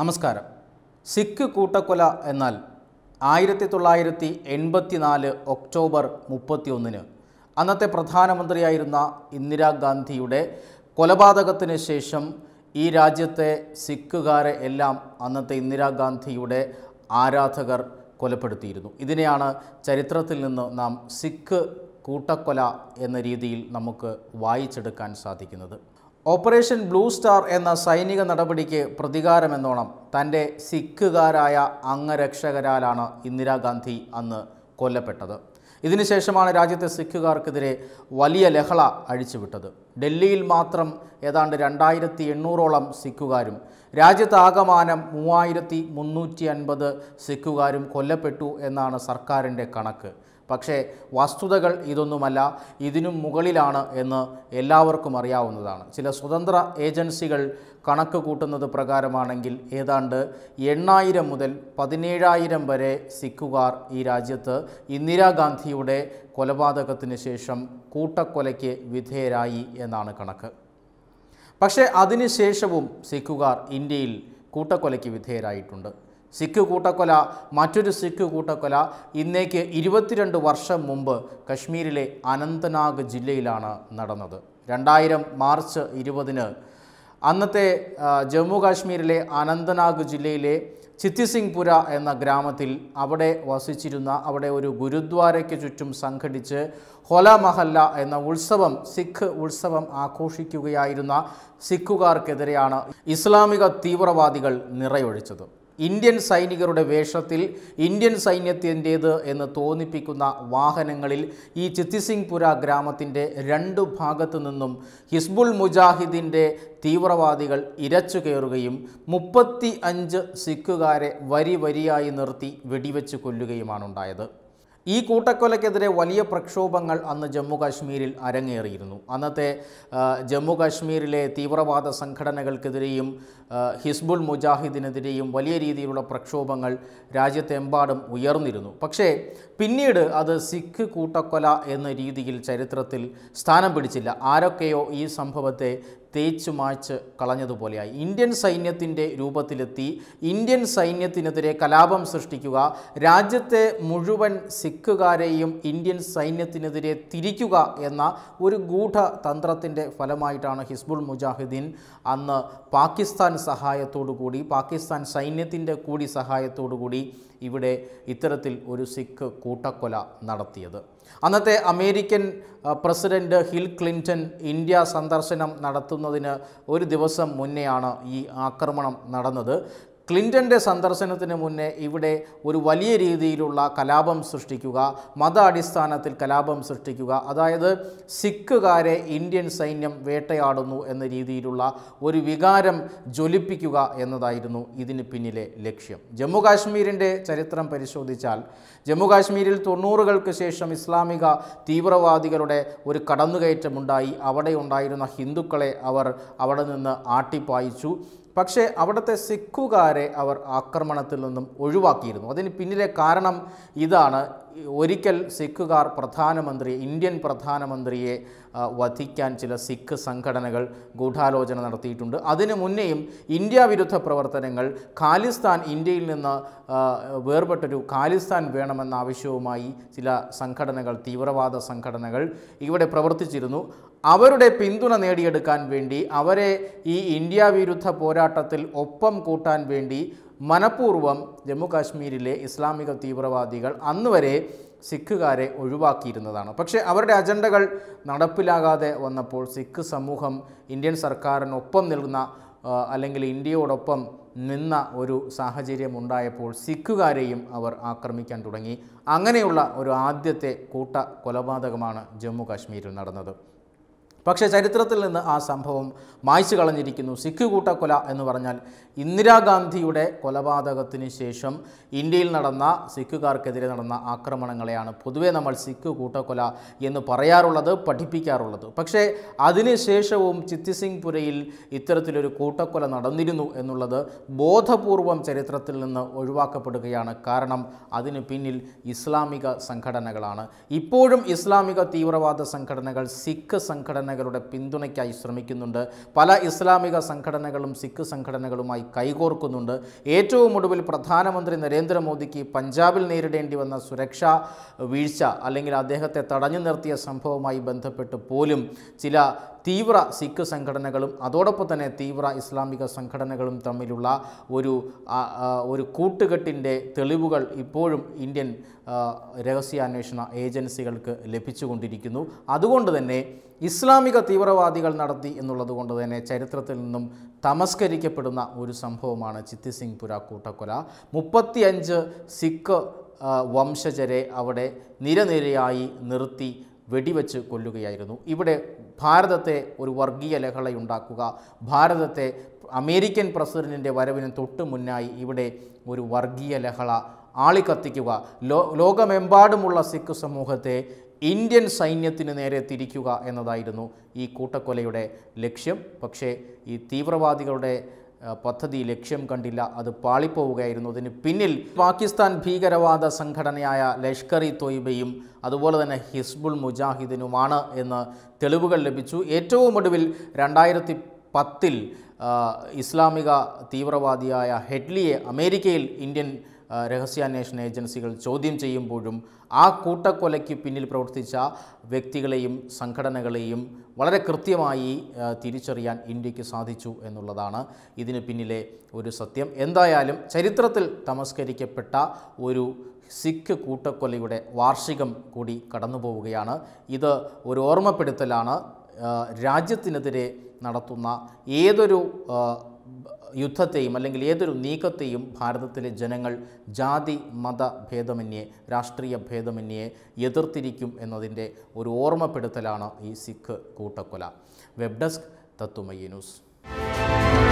നമസ്കാരം സിഖ് കൂട്ടക്കൊല എന്നാൽ ആയിരത്തി തൊള്ളായിരത്തി എൺപത്തി നാല് ഒക്ടോബർ ഒന്നിന് അന്നത്തെ പ്രധാനമന്ത്രിയായിരുന്ന ഇന്ദിരാഗാന്ധിയുടെ കൊലപാതകത്തിന് ശേഷം ഈ രാജ്യത്തെ സിഖുകാരെ എല്ലാം അന്നത്തെ ഇന്ദിരാഗാന്ധിയുടെ ആരാധകർ കൊലപ്പെടുത്തിയിരുന്നു ഇതിനെയാണ് ചരിത്രത്തിൽ നിന്ന് നാം സിഖ് കൂട്ടക്കൊല എന്ന രീതിയിൽ നമുക്ക് വായിച്ചെടുക്കാൻ സാധിക്കുന്നത് ഓപ്പറേഷൻ ബ്ലൂ സ്റ്റാർ എന്ന സൈനിക നടപടിക്ക് പ്രതികാരമെന്നോണം തൻ്റെ സിഖുകാരായ അംഗരക്ഷകരാലാണ് ഇന്ദിരാഗാന്ധി അന്ന് കൊല്ലപ്പെട്ടത് ഇതിനുശേഷമാണ് രാജ്യത്തെ സിഖുകാർക്കെതിരെ വലിയ ലഹള അഴിച്ചുവിട്ടത് ഡൽഹിയിൽ മാത്രം ഏതാണ്ട് രണ്ടായിരത്തി എണ്ണൂറോളം സിഖുകാരും രാജ്യത്താകമാനം മൂവായിരത്തി മുന്നൂറ്റി അൻപത് സിഖുകാരും കൊല്ലപ്പെട്ടു എന്നാണ് സർക്കാരിൻ്റെ കണക്ക് പക്ഷേ വസ്തുതകൾ ഇതൊന്നുമല്ല ഇതിനും മുകളിലാണ് എന്ന് എല്ലാവർക്കും അറിയാവുന്നതാണ് ചില സ്വതന്ത്ര ഏജൻസികൾ കണക്ക് കൂട്ടുന്നത് പ്രകാരമാണെങ്കിൽ ഏതാണ്ട് എണ്ണായിരം മുതൽ പതിനേഴായിരം വരെ സിഖുകാർ ഈ രാജ്യത്ത് ഇന്ദിരാഗാന്ധിയുടെ കൊലപാതകത്തിന് ശേഷം കൂട്ടക്കൊലയ്ക്ക് വിധേയരായി എന്നാണ് കണക്ക് പക്ഷേ അതിനുശേഷവും സിഖുകാർ ഇന്ത്യയിൽ കൂട്ടക്കൊലയ്ക്ക് വിധേയരായിട്ടുണ്ട് സിഖ് കൂട്ടക്കൊല മറ്റൊരു സിഖ് കൂട്ടക്കൊല ഇന്നേക്ക് ഇരുപത്തിരണ്ട് വർഷം മുമ്പ് കശ്മീരിലെ അനന്തനാഗ് ജില്ലയിലാണ് നടന്നത് രണ്ടായിരം മാർച്ച് ഇരുപതിന് അന്നത്തെ ജമ്മു കാശ്മീരിലെ അനന്തനാഗ് ജില്ലയിലെ ചിത്തിസിംഗ്പുര എന്ന ഗ്രാമത്തിൽ അവിടെ വസിച്ചിരുന്ന അവിടെ ഒരു ഗുരുദ്വാരയ്ക്ക് ചുറ്റും സംഘടിച്ച് ഹൊല മഹല്ല എന്ന ഉത്സവം സിഖ് ഉത്സവം ആഘോഷിക്കുകയായിരുന്ന സിഖുകാർക്കെതിരെയാണ് ഇസ്ലാമിക തീവ്രവാദികൾ നിറയൊഴിച്ചത് ഇന്ത്യൻ സൈനികരുടെ വേഷത്തിൽ ഇന്ത്യൻ സൈന്യത്തിൻ്റേത് എന്ന് തോന്നിപ്പിക്കുന്ന വാഹനങ്ങളിൽ ഈ ചിത്തിസിംഗ്പുര ഗ്രാമത്തിൻ്റെ രണ്ടു ഭാഗത്തു നിന്നും ഹിസ്ബുൾ മുജാഹിദിൻ്റെ തീവ്രവാദികൾ ഇരച്ചു കയറുകയും മുപ്പത്തി അഞ്ച് സിഖുകാരെ വരി വരിയായി നിർത്തി വെടിവെച്ച് കൊല്ലുകയുമാണ് ഉണ്ടായത് ഈ കൂട്ടക്കൊലയ്ക്കെതിരെ വലിയ പ്രക്ഷോഭങ്ങൾ അന്ന് ജമ്മു കാശ്മീരിൽ അരങ്ങേറിയിരുന്നു അന്നത്തെ ജമ്മു കാശ്മീരിലെ തീവ്രവാദ സംഘടനകൾക്കെതിരെയും ഹിസ്ബുൾ മുജാഹിദിനെതിരെയും വലിയ രീതിയിലുള്ള പ്രക്ഷോഭങ്ങൾ രാജ്യത്തെമ്പാടും ഉയർന്നിരുന്നു പക്ഷേ പിന്നീട് അത് സിഖ് കൂട്ടക്കൊല എന്ന രീതിയിൽ ചരിത്രത്തിൽ സ്ഥാനം പിടിച്ചില്ല ആരൊക്കെയോ ഈ സംഭവത്തെ തേച്ചു മായ്ച്ച് കളഞ്ഞതുപോലെയായി ഇന്ത്യൻ സൈന്യത്തിൻ്റെ രൂപത്തിലെത്തി ഇന്ത്യൻ സൈന്യത്തിനെതിരെ കലാപം സൃഷ്ടിക്കുക രാജ്യത്തെ മുഴുവൻ സിഖുകാരെയും ഇന്ത്യൻ സൈന്യത്തിനെതിരെ തിരിക്കുക എന്ന ഒരു ഗൂഢ തന്ത്രത്തിൻ്റെ ഫലമായിട്ടാണ് ഹിസ്ബുൾ മുജാഹിദ്ദീൻ അന്ന് പാകിസ്ഥാൻ സഹായത്തോടു കൂടി പാകിസ്ഥാൻ സൈന്യത്തിൻ്റെ കൂടി സഹായത്തോടു കൂടി ഇവിടെ ഇത്തരത്തിൽ ഒരു സിഖ് കൂട്ടക്കൊല നടത്തിയത് അന്നത്തെ American president Bill Clinton India സന്ദർശനം നടത്തുന്നതിന് ഒരു ദിവസം മുന്നെയാണ് ഈ ആക്രമണം നടന്നത് ക്ലിൻ്റൻ്റെ സന്ദർശനത്തിന് മുന്നേ ഇവിടെ ഒരു വലിയ രീതിയിലുള്ള കലാപം സൃഷ്ടിക്കുക മത അടിസ്ഥാനത്തിൽ കലാപം സൃഷ്ടിക്കുക അതായത് സിഖുകാരെ ഇന്ത്യൻ സൈന്യം വേട്ടയാടുന്നു എന്ന രീതിയിലുള്ള ഒരു വികാരം ജ്വലിപ്പിക്കുക എന്നതായിരുന്നു ഇതിന് പിന്നിലെ ലക്ഷ്യം ജമ്മു ചരിത്രം പരിശോധിച്ചാൽ ജമ്മു കാശ്മീരിൽ തൊണ്ണൂറുകൾക്ക് ശേഷം ഇസ്ലാമിക തീവ്രവാദികളുടെ ഒരു കടന്നുകയറ്റമുണ്ടായി അവിടെ ഉണ്ടായിരുന്ന ഹിന്ദുക്കളെ അവർ അവിടെ നിന്ന് ആട്ടിപ്പായിച്ചു പക്ഷേ അവിടുത്തെ സിഖുകാരെ അവർ ആക്രമണത്തിൽ നിന്നും ഒഴിവാക്കിയിരുന്നു അതിന് പിന്നിലെ കാരണം ഇതാണ് ഒരിക്കൽ സിഖുകാർ പ്രധാനമന്ത്രി ഇന്ത്യൻ പ്രധാനമന്ത്രിയെ വധിക്കാൻ ചില സിഖ് സംഘടനകൾ ഗൂഢാലോചന നടത്തിയിട്ടുണ്ട് അതിനു മുന്നേയും ഇന്ത്യ വിരുദ്ധ പ്രവർത്തനങ്ങൾ ഖാലിസ്ഥാൻ ഇന്ത്യയിൽ നിന്ന് വേർപെട്ടൊരു ഖാലിസ്ഥാൻ വേണമെന്ന ആവശ്യവുമായി ചില സംഘടനകൾ തീവ്രവാദ സംഘടനകൾ ഇവിടെ പ്രവർത്തിച്ചിരുന്നു അവരുടെ പിന്തുണ നേടിയെടുക്കാൻ വേണ്ടി അവരെ ഈ ഇന്ത്യ വിരുദ്ധ പോരാട്ടത്തിൽ ഒപ്പം കൂട്ടാൻ വേണ്ടി മനഃപൂർവ്വം ജമ്മുകാശ്മീരിലെ ഇസ്ലാമിക തീവ്രവാദികൾ അന്നുവരെ സിഖുകാരെ ഒഴിവാക്കിയിരുന്നതാണ് പക്ഷേ അവരുടെ അജണ്ടകൾ നടപ്പിലാകാതെ വന്നപ്പോൾ സിഖ് സമൂഹം ഇന്ത്യൻ സർക്കാരിനൊപ്പം നിൽക്കുന്ന അല്ലെങ്കിൽ ഇന്ത്യയോടൊപ്പം നിന്ന ഒരു സാഹചര്യം ഉണ്ടായപ്പോൾ സിഖുകാരെയും അവർ ആക്രമിക്കാൻ തുടങ്ങി അങ്ങനെയുള്ള ഒരു ആദ്യത്തെ കൂട്ട കൊലപാതകമാണ് ജമ്മു കാശ്മീരിൽ നടന്നത് പക്ഷേ ചരിത്രത്തിൽ നിന്ന് ആ സംഭവം മായ്ച്ചു കളഞ്ഞിരിക്കുന്നു സിഖ് കൂട്ടക്കൊല എന്ന് പറഞ്ഞാൽ ഇന്ദിരാഗാന്ധിയുടെ കൊലപാതകത്തിന് ശേഷം ഇന്ത്യയിൽ നടന്ന സിഖുകാർക്കെതിരെ നടന്ന ആക്രമണങ്ങളെയാണ് പൊതുവെ നമ്മൾ സിഖ് കൂട്ടക്കൊല എന്ന് പറയാറുള്ളത് പഠിപ്പിക്കാറുള്ളത് പക്ഷേ അതിനുശേഷവും ചിത്തിസിംഗ് പുരയിൽ ഇത്തരത്തിലൊരു കൂട്ടക്കൊല നടന്നിരുന്നു എന്നുള്ളത് ബോധപൂർവം ചരിത്രത്തിൽ നിന്ന് ഒഴിവാക്കപ്പെടുകയാണ് കാരണം അതിന് പിന്നിൽ ഇസ്ലാമിക സംഘടനകളാണ് ഇപ്പോഴും ഇസ്ലാമിക തീവ്രവാദ സംഘടനകൾ സിഖ് സംഘടന സംഘടനകളുടെ പിന്തുണയ്ക്കായി ശ്രമിക്കുന്നുണ്ട് പല ഇസ്ലാമിക സംഘടനകളും സിഖ് സംഘടനകളുമായി കൈകോർക്കുന്നുണ്ട് ഏറ്റവും ഒടുവിൽ പ്രധാനമന്ത്രി നരേന്ദ്രമോദിക്ക് പഞ്ചാബിൽ നേരിടേണ്ടി വന്ന സുരക്ഷാ വീഴ്ച അല്ലെങ്കിൽ അദ്ദേഹത്തെ തടഞ്ഞു നിർത്തിയ സംഭവവുമായി ബന്ധപ്പെട്ട് പോലും ചില തീവ്ര സിഖ് സംഘടനകളും അതോടൊപ്പം തന്നെ തീവ്ര ഇസ്ലാമിക സംഘടനകളും തമ്മിലുള്ള ഒരു ഒരു കൂട്ടുകെട്ടിൻ്റെ തെളിവുകൾ ഇപ്പോഴും ഇന്ത്യൻ രഹസ്യാന്വേഷണ ഏജൻസികൾക്ക് ലഭിച്ചുകൊണ്ടിരിക്കുന്നു അതുകൊണ്ട് തന്നെ ഇസ്ലാമിക തീവ്രവാദികൾ നടത്തി എന്നുള്ളത് കൊണ്ട് തന്നെ ചരിത്രത്തിൽ നിന്നും തമസ്കരിക്കപ്പെടുന്ന ഒരു സംഭവമാണ് പുര കൂട്ടക്കൊല മുപ്പത്തിയഞ്ച് സിഖ് വംശജരെ അവിടെ നിരനിരയായി നിർത്തി വെടിവെച്ച് കൊല്ലുകയായിരുന്നു ഇവിടെ ഭാരതത്തെ ഒരു വർഗീയ ലഹളയുണ്ടാക്കുക ഭാരതത്തെ അമേരിക്കൻ പ്രസിഡൻറ്റിൻ്റെ വരവിന് തൊട്ട് മുന്നായി ഇവിടെ ഒരു വർഗീയ ലഹള ആളിക്കത്തിക്കുക ലോ ലോകമെമ്പാടുമുള്ള സിഖ് സമൂഹത്തെ ഇന്ത്യൻ സൈന്യത്തിന് നേരെ തിരിക്കുക എന്നതായിരുന്നു ഈ കൂട്ടക്കൊലയുടെ ലക്ഷ്യം പക്ഷേ ഈ തീവ്രവാദികളുടെ പദ്ധതി ലക്ഷ്യം കണ്ടില്ല അത് പാളിപ്പോവുകയായിരുന്നു അതിന് പിന്നിൽ പാകിസ്ഥാൻ ഭീകരവാദ സംഘടനയായ ലഷ്കർ ഇ തൊയ്ബയും അതുപോലെ തന്നെ ഹിസ്ബുൾ മുജാഹിദിനുമാണ് എന്ന് തെളിവുകൾ ലഭിച്ചു ഏറ്റവും ഒടുവിൽ രണ്ടായിരത്തി പത്തിൽ ഇസ്ലാമിക തീവ്രവാദിയായ ഹെഡ്ലിയെ അമേരിക്കയിൽ ഇന്ത്യൻ രഹസ്യാന്വേഷണ ഏജൻസികൾ ചോദ്യം ചെയ്യുമ്പോഴും ആ കൂട്ടക്കൊലയ്ക്ക് പിന്നിൽ പ്രവർത്തിച്ച വ്യക്തികളെയും സംഘടനകളെയും വളരെ കൃത്യമായി തിരിച്ചറിയാൻ ഇന്ത്യക്ക് സാധിച്ചു എന്നുള്ളതാണ് ഇതിന് പിന്നിലെ ഒരു സത്യം എന്തായാലും ചരിത്രത്തിൽ തമസ്കരിക്കപ്പെട്ട ഒരു സിഖ് കൂട്ടക്കൊലയുടെ വാർഷികം കൂടി കടന്നു പോവുകയാണ് ഇത് ഒരു ഓർമ്മപ്പെടുത്തലാണ് രാജ്യത്തിനെതിരെ നടത്തുന്ന ഏതൊരു യുദ്ധത്തെയും അല്ലെങ്കിൽ ഏതൊരു നീക്കത്തെയും ഭാരതത്തിലെ ജനങ്ങൾ ജാതി മത ഭേദമന്യേ രാഷ്ട്രീയ ഭേദമന്യേ എതിർത്തിരിക്കും എന്നതിൻ്റെ ഒരു ഓർമ്മപ്പെടുത്തലാണ് ഈ സിഖ് കൂട്ടക്കൊല വെബ് ഡെസ്ക് തത്തുമയ്യ ന്യൂസ്